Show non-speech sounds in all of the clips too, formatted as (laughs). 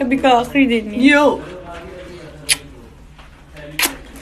Abika Akhri me. Yo.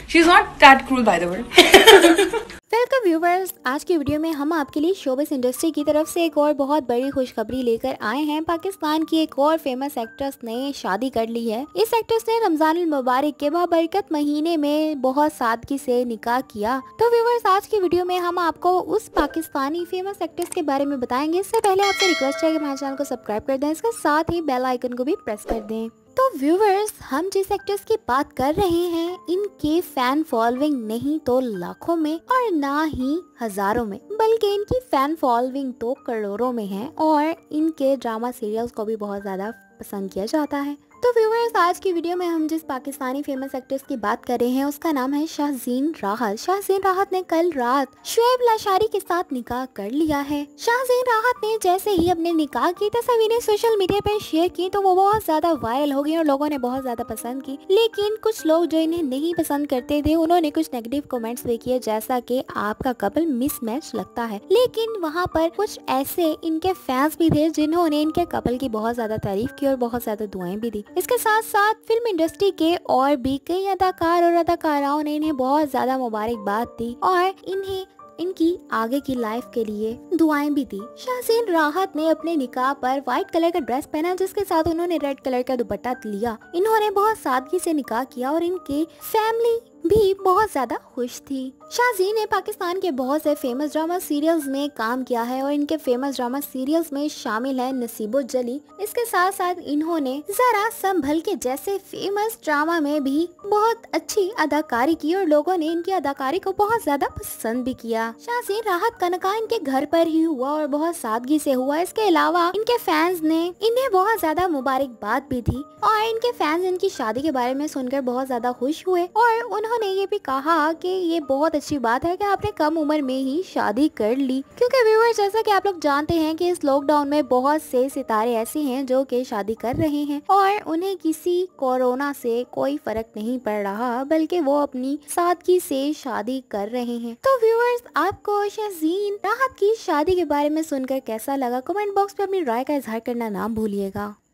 She's not that cruel, by the way. (laughs) तो viewers आज की video में हम आपके लिए शोबिस इंडस्ट्री की तरफ से एक और बहुत बड़ी खुशखबरी लेकर आए हैं पाकिस्तान की एक और फेमस एक्ट्रेस ने शादी कर ली है इस एक्ट्रेस ने रमजान मुबारक के बाबरकत महीने में बहुत सादगी से निकाह किया तो व्यूवर्स आज की वीडियो में हम आपको उस पाकिस्तानी फेमस एक्ट्रेस के बारे में बताएंगे इससे पहले आपसे रिक्वेस्ट है की हमारे चैनल को सब्सक्राइब कर दें इसके साथ ही बेल आइकन को भी प्रेस कर दें तो व्यूवर्स हम जिस एक्ट्रेस की बात कर रहे हैं इनके फैन फॉलोइंग नहीं तो लाखों में और ना ही हजारों में बल्कि इनकी फैन फॉलोइंग तो करोड़ों में है और इनके ड्रामा सीरियल्स को भी बहुत ज्यादा पसंद किया जाता है तो व्यूवर्स आज की वीडियो में हम जिस पाकिस्तानी फेमस एक्ट्रेस की बात कर रहे हैं उसका नाम है शाहजीन राहत शाहजीन राहत ने कल रात शुएब लाशारी के साथ निकाह कर लिया है शाहजीन राहत ने जैसे ही अपने निकाह की तस्वीरें सोशल मीडिया पर शेयर की तो वो बहुत ज्यादा वायरल हो गई और लोगों ने बहुत ज्यादा पसंद की लेकिन कुछ लोग जो इन्हें नहीं पसंद करते थे उन्होंने कुछ नेगेटिव कमेंट्स भी किए जैसा की आपका कपल मिसमैच लगता है लेकिन वहाँ पर कुछ ऐसे इनके फैंस भी थे जिन्होंने इनके कपल की बहुत ज्यादा तारीफ की और बहुत ज्यादा दुआएं भी दी इसके साथ साथ फिल्म इंडस्ट्री के और भी कई अदाकार और अदाकाराओं ने इन्हें बहुत ज्यादा मुबारकबाद दी और इन्हें इनकी आगे की लाइफ के लिए दुआएं भी दी शाहन राहत ने अपने निकाह पर व्हाइट कलर का ड्रेस पहना जिसके साथ उन्होंने रेड कलर का दुपट्टा लिया इन्होंने बहुत सादगी से निकाह किया और इनके फैमिली भी बहुत ज्यादा खुश थी शाहजी ने पाकिस्तान के बहुत से फेमस ड्रामा सीरियल्स में काम किया है और इनके फेमस ड्रामा सीरियल्स में शामिल है नसीबो जली इसके साथ साथ इन्होंने जरा संभल के जैसे फेमस ड्रामा में भी बहुत अच्छी अदाकारी की और लोगों ने इनकी अदाकारी को बहुत ज्यादा पसंद भी किया शाहजी राहत कनका इनके घर पर ही हुआ और बहुत सादगी ऐसी हुआ इसके अलावा इनके फैंस ने इन्हें बहुत ज्यादा मुबारकबाद भी दी और इनके फैंस इनकी शादी के बारे में सुनकर बहुत ज्यादा खुश हुए और उन्होंने उन्होंने ये भी कहा कि ये बहुत अच्छी बात है कि आपने कम उम्र में ही शादी कर ली क्योंकि व्यूवर जैसा कि आप लोग जानते हैं कि इस लॉकडाउन में बहुत से सितारे ऐसे हैं जो कि शादी कर रहे हैं और उन्हें किसी कोरोना से कोई फर्क नहीं पड़ रहा बल्कि वो अपनी सादगी से शादी कर रहे हैं तो व्यूअर्स आपको शहजीन राहत की शादी के बारे में सुनकर कैसा लगा कमेंट बॉक्स में अपनी राय का इजहार करना ना भूलिएगा